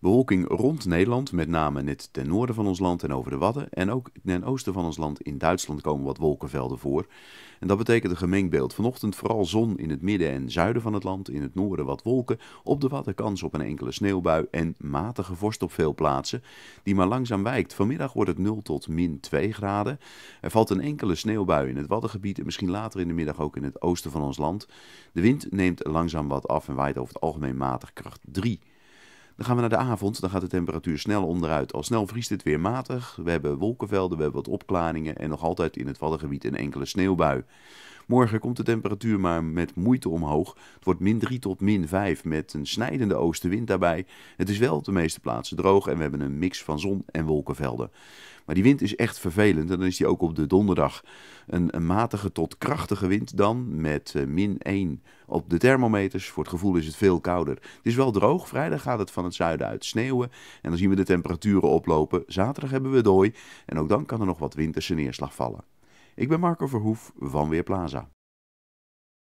Bewolking rond Nederland, met name net ten noorden van ons land en over de Wadden. En ook ten oosten van ons land in Duitsland komen wat wolkenvelden voor. En dat betekent een gemengd beeld. Vanochtend vooral zon in het midden en zuiden van het land. In het noorden wat wolken. Op de Wadden kans op een enkele sneeuwbui en matige vorst op veel plaatsen. Die maar langzaam wijkt. Vanmiddag wordt het 0 tot min 2 graden. Er valt een enkele sneeuwbui in het Waddengebied. En misschien later in de middag ook in het oosten van ons land. De wind neemt langzaam wat af en waait over het algemeen matig kracht 3. Dan gaan we naar de avond. Dan gaat de temperatuur snel onderuit. Al snel vriest het weer matig. We hebben wolkenvelden, we hebben wat opklaringen en nog altijd in het Waddengebied een enkele sneeuwbui. Morgen komt de temperatuur maar met moeite omhoog. Het wordt min 3 tot min 5 met een snijdende oostenwind daarbij. Het is wel op de meeste plaatsen droog en we hebben een mix van zon en wolkenvelden. Maar die wind is echt vervelend en dan is die ook op de donderdag. Een, matige tot krachtige wind dan met eh, min 1 op de thermometers. Voor het gevoel is het veel kouder. Het is wel droog. Vrijdag gaat het van het zuiden uit sneeuwen. En dan zien we de temperaturen oplopen. Zaterdag hebben we dooi. En ook dan kan er nog wat winterse neerslag vallen. Ik ben Marco Verhoef van Weerplaza.